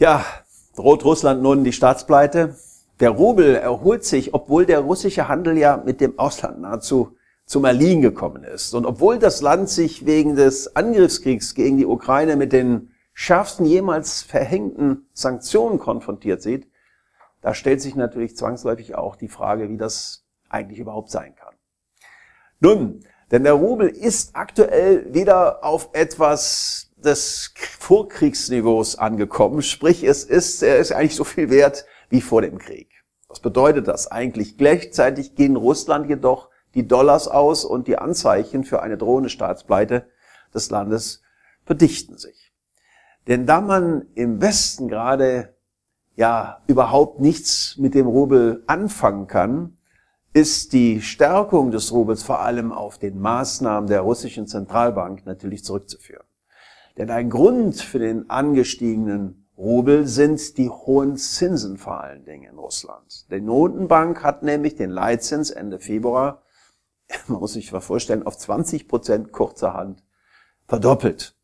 Ja, droht Russland nun die Staatspleite? Der Rubel erholt sich, obwohl der russische Handel ja mit dem Ausland nahezu zum Erliegen gekommen ist. Und obwohl das Land sich wegen des Angriffskriegs gegen die Ukraine mit den schärfsten jemals verhängten Sanktionen konfrontiert sieht, da stellt sich natürlich zwangsläufig auch die Frage, wie das eigentlich überhaupt sein kann. Nun, denn der Rubel ist aktuell wieder auf etwas des Vorkriegsniveaus angekommen, sprich es ist, er ist eigentlich so viel wert wie vor dem Krieg. Was bedeutet das eigentlich? Gleichzeitig gehen Russland jedoch die Dollars aus und die Anzeichen für eine drohende Staatspleite des Landes verdichten sich. Denn da man im Westen gerade ja überhaupt nichts mit dem Rubel anfangen kann, ist die Stärkung des Rubels vor allem auf den Maßnahmen der russischen Zentralbank natürlich zurückzuführen. Denn ein Grund für den angestiegenen Rubel sind die hohen Zinsen vor allen Dingen in Russland. Die Notenbank hat nämlich den Leitzins Ende Februar, man muss sich mal vorstellen, auf 20 Prozent kurzerhand verdoppelt.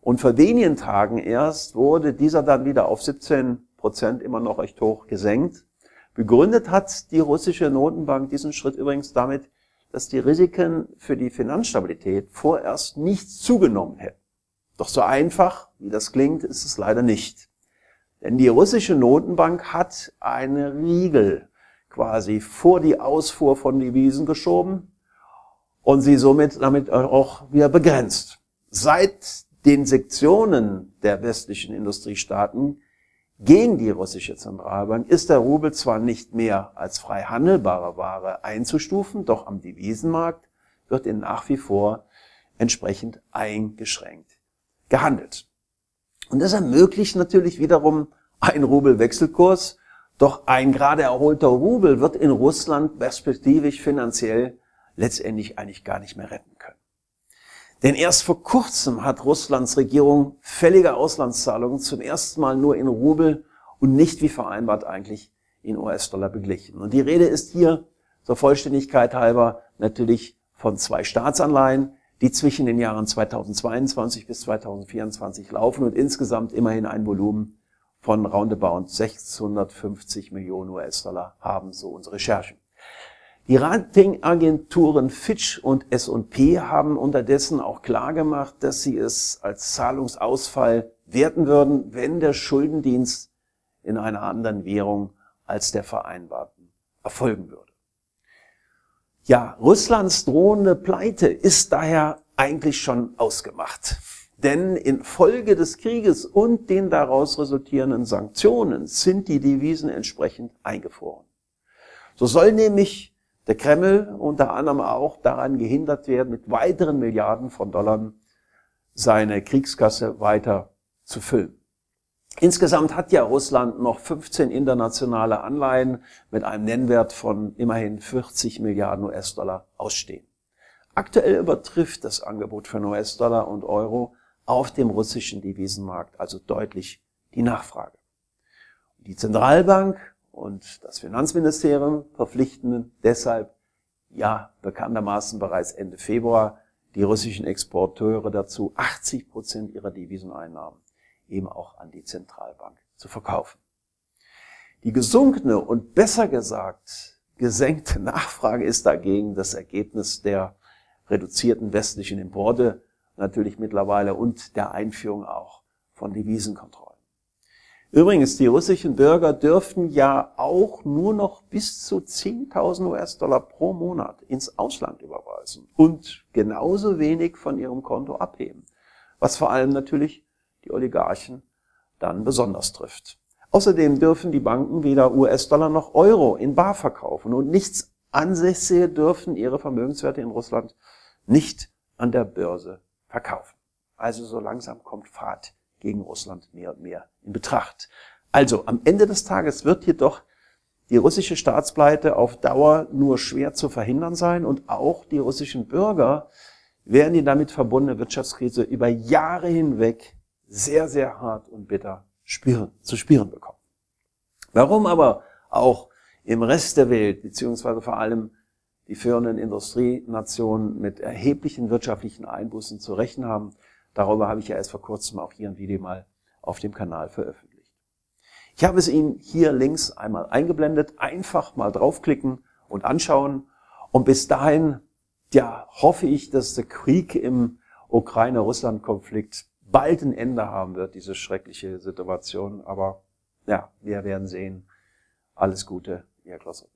Und vor wenigen Tagen erst wurde dieser dann wieder auf 17 Prozent immer noch recht hoch gesenkt. Begründet hat die russische Notenbank diesen Schritt übrigens damit, dass die Risiken für die Finanzstabilität vorerst nicht zugenommen hätten. Doch so einfach, wie das klingt, ist es leider nicht. Denn die russische Notenbank hat eine Riegel quasi vor die Ausfuhr von Devisen geschoben und sie somit damit auch wieder begrenzt. Seit den Sektionen der westlichen Industriestaaten gegen die russische Zentralbank ist der Rubel zwar nicht mehr als frei handelbare Ware einzustufen, doch am Devisenmarkt wird er nach wie vor entsprechend eingeschränkt gehandelt. Und das ermöglicht natürlich wiederum ein Rubelwechselkurs, doch ein gerade erholter Rubel wird in Russland perspektivisch finanziell letztendlich eigentlich gar nicht mehr retten können. Denn erst vor kurzem hat Russlands Regierung fällige Auslandszahlungen zum ersten Mal nur in Rubel und nicht wie vereinbart eigentlich in US-Dollar beglichen. Und die Rede ist hier, zur Vollständigkeit halber, natürlich von zwei Staatsanleihen, die zwischen den Jahren 2022 bis 2024 laufen und insgesamt immerhin ein Volumen von roundabout 650 Millionen US-Dollar haben, so unsere Recherchen. Die Ratingagenturen Fitch und S&P haben unterdessen auch klargemacht, dass sie es als Zahlungsausfall werten würden, wenn der Schuldendienst in einer anderen Währung als der vereinbarten erfolgen würde. Ja, Russlands drohende Pleite ist daher eigentlich schon ausgemacht. Denn infolge des Krieges und den daraus resultierenden Sanktionen sind die Devisen entsprechend eingefroren. So soll nämlich der Kreml unter anderem auch daran gehindert werden, mit weiteren Milliarden von Dollar seine Kriegskasse weiter zu füllen. Insgesamt hat ja Russland noch 15 internationale Anleihen mit einem Nennwert von immerhin 40 Milliarden US-Dollar ausstehen. Aktuell übertrifft das Angebot von US-Dollar und Euro auf dem russischen Devisenmarkt also deutlich die Nachfrage. Die Zentralbank und das Finanzministerium verpflichten deshalb ja bekanntermaßen bereits Ende Februar die russischen Exporteure dazu 80 Prozent ihrer Deviseneinnahmen eben auch an die Zentralbank zu verkaufen. Die gesunkene und besser gesagt gesenkte Nachfrage ist dagegen das Ergebnis der reduzierten westlichen Importe natürlich mittlerweile und der Einführung auch von Devisenkontrollen. Übrigens, die russischen Bürger dürften ja auch nur noch bis zu 10.000 US-Dollar pro Monat ins Ausland überweisen und genauso wenig von ihrem Konto abheben, was vor allem natürlich die Oligarchen dann besonders trifft. Außerdem dürfen die Banken weder US-Dollar noch Euro in Bar verkaufen und nichts Ansässige dürfen ihre Vermögenswerte in Russland nicht an der Börse verkaufen. Also so langsam kommt Fahrt gegen Russland mehr und mehr in Betracht. Also am Ende des Tages wird jedoch die russische Staatspleite auf Dauer nur schwer zu verhindern sein und auch die russischen Bürger werden die damit verbundene Wirtschaftskrise über Jahre hinweg sehr, sehr hart und bitter spüren, zu spüren bekommen. Warum aber auch im Rest der Welt, beziehungsweise vor allem die führenden Industrienationen mit erheblichen wirtschaftlichen Einbußen zu rechnen haben, darüber habe ich ja erst vor kurzem auch hier ein Video mal auf dem Kanal veröffentlicht. Ich habe es Ihnen hier links einmal eingeblendet, einfach mal draufklicken und anschauen. Und bis dahin, ja, hoffe ich, dass der Krieg im Ukraine-Russland-Konflikt bald ein Ende haben wird, diese schreckliche Situation. Aber ja, wir werden sehen. Alles Gute, Ihr Klosser.